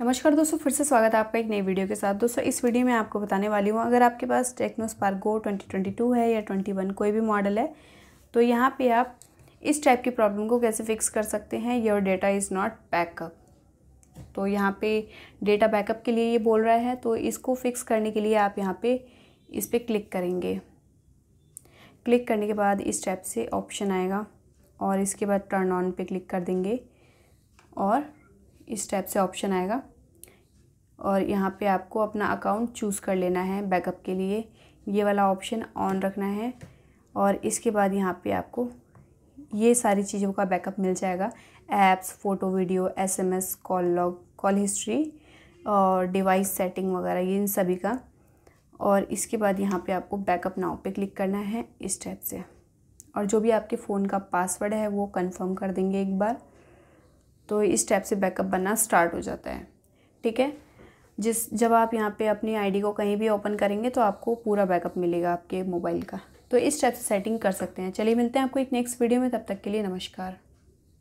नमस्कार दोस्तों फिर से स्वागत है आपका एक नई वीडियो के साथ दोस्तों इस वीडियो में आपको बताने वाली हूँ अगर आपके पास टेक्नो ट्वेंटी 2022 है या 21 कोई भी मॉडल है तो यहाँ पे आप इस टाइप की प्रॉब्लम को कैसे फिक्स कर सकते हैं your data is not backup तो यहाँ पे डेटा बैकअप के लिए ये बोल रहा है तो इसको फिक्स करने के लिए आप यहाँ पर इस पर क्लिक करेंगे क्लिक करने के बाद इस टाइप से ऑप्शन आएगा और इसके बाद टर्न ऑन पर क्लिक कर देंगे और इस टाइप से ऑप्शन आएगा और यहाँ पे आपको अपना अकाउंट चूज़ कर लेना है बैकअप के लिए ये वाला ऑप्शन ऑन रखना है और इसके बाद यहाँ पे आपको ये सारी चीज़ों का बैकअप मिल जाएगा apps photo video SMS call log call history और डिवाइस सेटिंग वगैरह ये इन सभी का और इसके बाद यहाँ पे आपको बैकअप नाव पे क्लिक करना है इस टाइप से और जो भी आपके फ़ोन का पासवर्ड है वो कन्फर्म कर देंगे एक बार तो इस टाइप से बैकअप बनना स्टार्ट हो जाता है ठीक है जिस जब आप यहाँ पे अपनी आईडी को कहीं भी ओपन करेंगे तो आपको पूरा बैकअप मिलेगा आपके मोबाइल का तो इस टाइप से सेटिंग कर सकते हैं चलिए मिलते हैं आपको एक नेक्स्ट वीडियो में तब तक के लिए नमस्कार